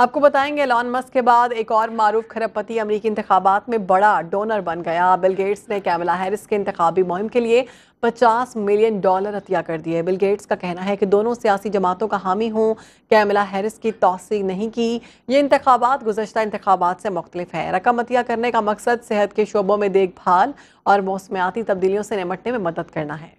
आपको बताएंगे Elon Musk के बाद एक और मारूफ खरबपति अमरीकी इंतबात में बड़ा डोनर बन गया बिल गेट्स ने कैमला हैरिस के इंतबी मुहिम के लिए 50 मिलियन डॉलर अतिया कर दिए बिल गेट्स का कहना है कि दोनों सियासी जमातों का हामी हूँ कैमला हैरिस की तोसी नहीं की ये इंतबात गुजशत इंतबात से मुख्तलिफ है रकम अतिया करने का मकसद सेहत के शोबों में देखभाल और मौसमियाती तब्दीलियों से निमटने में मदद करना है